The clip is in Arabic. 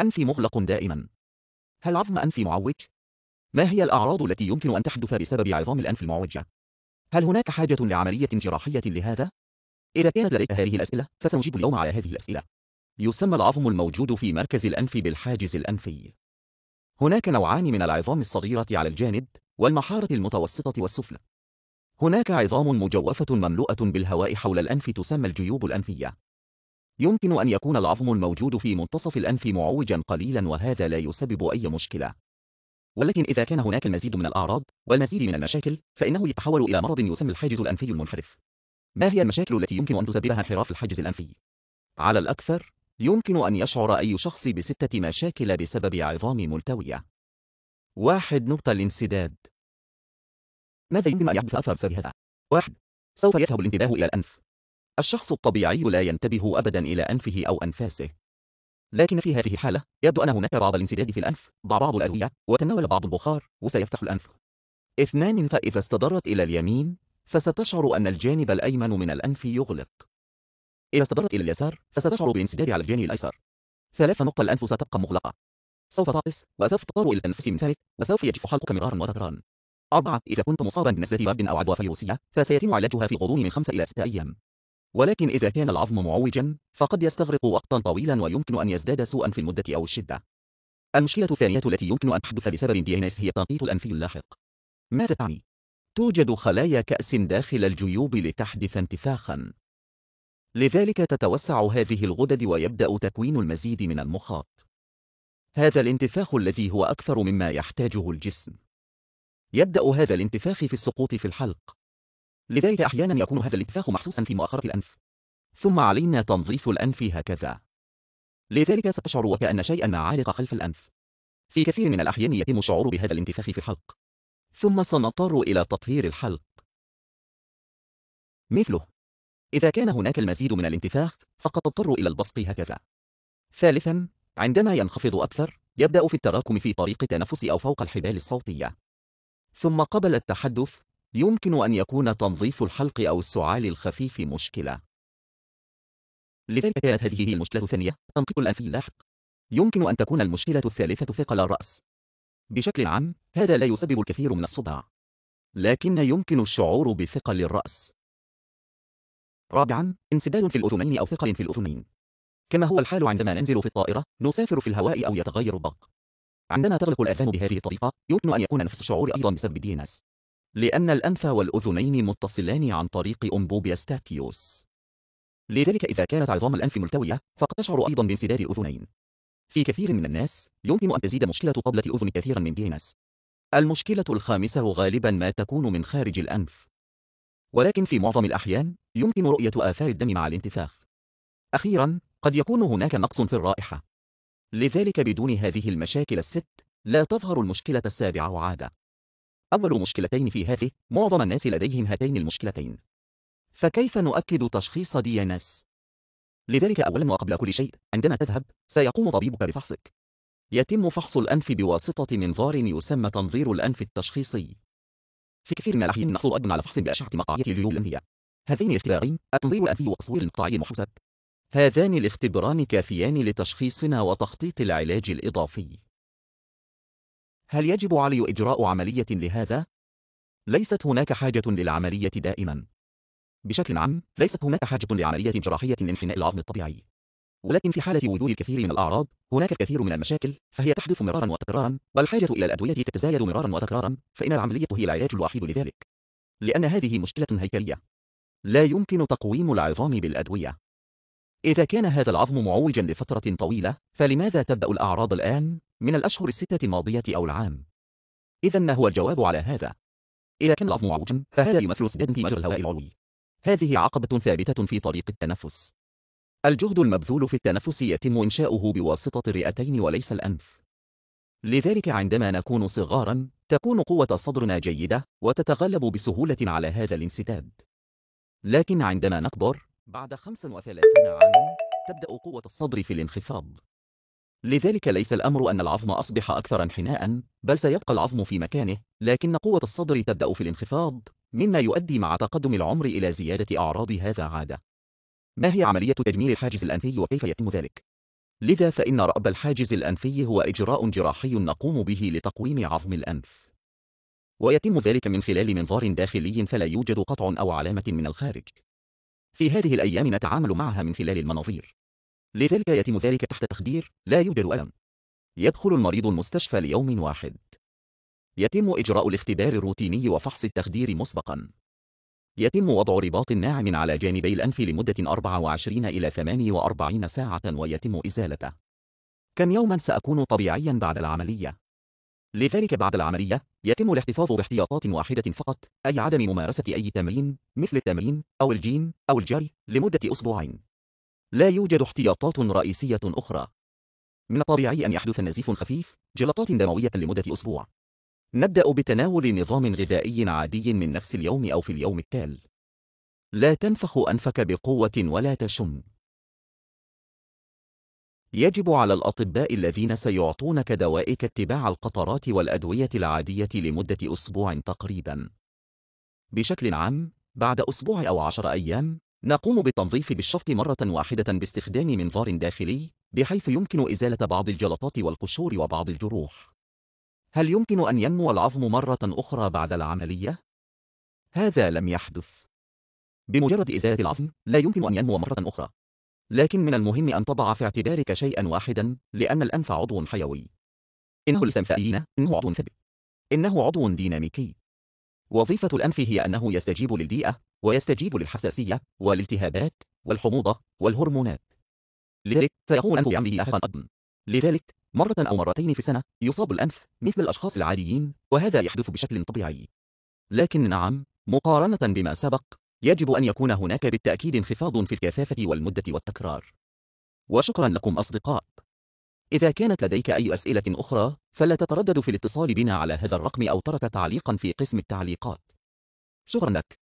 أنفي مغلق دائما هل عظم أنفي معوج؟ ما هي الأعراض التي يمكن أن تحدث بسبب عظام الأنف المعوجة؟ هل هناك حاجة لعملية جراحية لهذا؟ إذا كانت لديك هذه الأسئلة فسنجيب اليوم على هذه الأسئلة يسمى العظم الموجود في مركز الأنف بالحاجز الأنفي هناك نوعان من العظام الصغيرة على الجانب والمحارة المتوسطة والسفلى هناك عظام مجوفة مملوءة بالهواء حول الأنف تسمى الجيوب الأنفية يمكن أن يكون العظم الموجود في منتصف الأنف معوجا قليلا وهذا لا يسبب أي مشكلة ولكن إذا كان هناك المزيد من الأعراض والمزيد من المشاكل فإنه يتحول إلى مرض يسمى الحاجز الأنفي المنحرف ما هي المشاكل التي يمكن أن تسببها انحراف الحاجز الأنفي؟ على الأكثر يمكن أن يشعر أي شخص بستة مشاكل بسبب عظام ملتوية واحد نقطة الانسداد ماذا يمكن أن يحدث أثر بسبب هذا؟ واحد سوف يذهب الانتباه إلى الأنف الشخص الطبيعي لا ينتبه أبدا إلى أنفه أو أنفاسه لكن في هذه الحالة يبدو أن هناك بعض الانسداد في الأنف ضع بعض الأدوية وتناول بعض البخار وسيفتح الأنف اثنان فإذا استدرت إلى اليمين فستشعر أن الجانب الأيمن من الأنف يغلق إذا استدرت إلى اليسار فستشعر بانسداد على الجانب الأيسر ثلاثة نقطة الأنف ستبقى مغلقة سوف تعطس وسوف تضطر إلى التنفس من ثالث وسوف يجف حلقك مرارا وتكرارا أربعة إذا كنت مصابا بنزلة برد أو عدوى فيروسية فسيتم علاجها في غضون من خمسة إلى ستة أيام ولكن إذا كان العظم معوجا فقد يستغرق وقتا طويلا ويمكن أن يزداد سوءا في المدة أو الشدة المشكلة الثانية التي يمكن أن تحدث بسبب ديانيس هي التنقيط الأنفي اللاحق ماذا تعني؟ توجد خلايا كأس داخل الجيوب لتحدث انتفاخا لذلك تتوسع هذه الغدد ويبدأ تكوين المزيد من المخاط هذا الانتفاخ الذي هو أكثر مما يحتاجه الجسم يبدأ هذا الانتفاخ في السقوط في الحلق لذلك أحيانا يكون هذا الاتفاخ محسوسا في مؤخرة الأنف ثم علينا تنظيف الأنف هكذا لذلك ستشعر وكأن شيئا ما عالق خلف الأنف في كثير من الأحيان يتم الشعور بهذا الانتفاخ في الحلق ثم سنضطر إلى تطهير الحلق مثله إذا كان هناك المزيد من الانتفاخ فقد تضطر إلى البصق هكذا ثالثا عندما ينخفض أكثر يبدأ في التراكم في طريق التنفس أو فوق الحبال الصوتية ثم قبل التحدث يمكن أن يكون تنظيف الحلق أو السعال الخفيف مشكلة. لذلك كانت هذه هي المشكلة الثانية، تنقيط الأنف اللاحق. يمكن أن تكون المشكلة الثالثة ثقل الرأس. بشكل عام، هذا لا يسبب الكثير من الصداع. لكن يمكن الشعور بثقل الرأس. رابعاً، انسداد في الأذنين أو ثقل في الأذنين. كما هو الحال عندما ننزل في الطائرة، نسافر في الهواء أو يتغير الضغط. عندما تغلق الآذان بهذه الطريقة، يمكن أن يكون نفس الشعور أيضاً بسبب الديناس. لأن الأنف والأذنين متصلان عن طريق أنبوب يستاكيوس لذلك إذا كانت عظام الأنف ملتوية فقد تشعر أيضا بانسداد الأذنين في كثير من الناس يمكن أن تزيد مشكلة طبلة الأذن كثيرا من جينس المشكلة الخامسة غالبا ما تكون من خارج الأنف ولكن في معظم الأحيان يمكن رؤية آثار الدم مع الانتفاخ أخيرا قد يكون هناك نقص في الرائحة لذلك بدون هذه المشاكل الست لا تظهر المشكلة السابعة عادة أول مشكلتين في هذه معظم الناس لديهم هاتين المشكلتين فكيف نؤكد تشخيص DNS؟ لذلك أولا وقبل كل شيء عندما تذهب سيقوم طبيبك بفحصك يتم فحص الأنف بواسطة منظار يسمى تنظير الأنف التشخيصي في كثير من الأحيان نحصل أيضا على فحص بأشعة مقطعية الجيوب الأنفية هذين الاختبارين التنظير الأنفي والتصوير المقطعي المحوسب هذان الاختبران كافيان لتشخيصنا وتخطيط العلاج الإضافي هل يجب علي إجراء عملية لهذا؟ ليست هناك حاجة للعملية دائما. بشكل عام، ليست هناك حاجة لعملية جراحية لانحناء العظم الطبيعي. ولكن في حالة وجود الكثير من الأعراض، هناك الكثير من المشاكل، فهي تحدث مرارا وتكرارا، والحاجة إلى الأدوية تتزايد مرارا وتكرارا، فإن العملية هي العلاج الوحيد لذلك. لأن هذه مشكلة هيكلية. لا يمكن تقويم العظام بالأدوية. إذا كان هذا العظم معوجا لفترة طويلة، فلماذا تبدأ الأعراض الآن؟ من الأشهر الستة الماضية أو العام إذا ما هو الجواب على هذا؟ إذا كان العظم معوجا فهذا يمثل سداد في مجرى الهواء العلوي هذه عقبة ثابتة في طريق التنفس الجهد المبذول في التنفس يتم إنشاؤه بواسطة الرئتين وليس الأنف لذلك عندما نكون صغارا تكون قوة صدرنا جيدة وتتغلب بسهولة على هذا الانسداد لكن عندما نكبر بعد 35 عاما تبدأ قوة الصدر في الانخفاض لذلك ليس الأمر أن العظم أصبح أكثر انحناء بل سيبقى العظم في مكانه لكن قوة الصدر تبدأ في الانخفاض مما يؤدي مع تقدم العمر إلى زيادة أعراض هذا عادة ما هي عملية تجميل الحاجز الأنفي وكيف يتم ذلك؟ لذا فإن رأب الحاجز الأنفي هو إجراء جراحي نقوم به لتقويم عظم الأنف ويتم ذلك من خلال منظار داخلي فلا يوجد قطع أو علامة من الخارج في هذه الأيام نتعامل معها من خلال المناظير لذلك يتم ذلك تحت تخدير لا يوجد ألم يدخل المريض المستشفى ليوم واحد يتم إجراء الاختبار الروتيني وفحص التخدير مسبقاً يتم وضع رباط ناعم على جانبي الأنف لمدة 24 إلى 48 ساعة ويتم إزالته. كم يوماً سأكون طبيعياً بعد العملية؟ لذلك بعد العملية، يتم الاحتفاظ باحتياطات واحدة فقط، أي عدم ممارسة أي تمرين، مثل التمرين، أو الجيم، أو الجري، لمدة أسبوعين. لا يوجد احتياطات رئيسية أخرى. من الطبيعي أن يحدث نزيف خفيف، جلطات دموية لمدة أسبوع. نبدأ بتناول نظام غذائي عادي من نفس اليوم أو في اليوم التال. لا تنفخ أنفك بقوة ولا تشم. يجب على الأطباء الذين سيعطونك دوائك اتباع القطرات والأدوية العادية لمدة أسبوع تقريباً. بشكل عام، بعد أسبوع أو عشر أيام، نقوم بالتنظيف بالشفط مرة واحدة باستخدام منظار داخلي بحيث يمكن إزالة بعض الجلطات والقشور وبعض الجروح. هل يمكن أن ينمو العظم مرة أخرى بعد العملية؟ هذا لم يحدث. بمجرد إزالة العظم لا يمكن أن ينمو مرة أخرى. لكن من المهم أن تضع في اعتبارك شيئا واحدا لأن الأنف عضو حيوي. إنه لسنفائيين إنه عضو ثبت. إنه عضو ديناميكي. وظيفة الأنف هي أنه يستجيب للبيئة ويستجيب للحساسية والالتهابات والحموضة والهرمونات لذلك سيقوم الأنف بعمله أحدا أيضا لذلك مرة أو مرتين في السنة يصاب الأنف مثل الأشخاص العاديين وهذا يحدث بشكل طبيعي لكن نعم مقارنة بما سبق يجب أن يكون هناك بالتأكيد انخفاض في الكثافة والمدة والتكرار وشكرا لكم أصدقاء إذا كانت لديك أي أسئلة أخرى فلا تتردد في الاتصال بنا على هذا الرقم أو ترك تعليقا في قسم التعليقات شكرا لك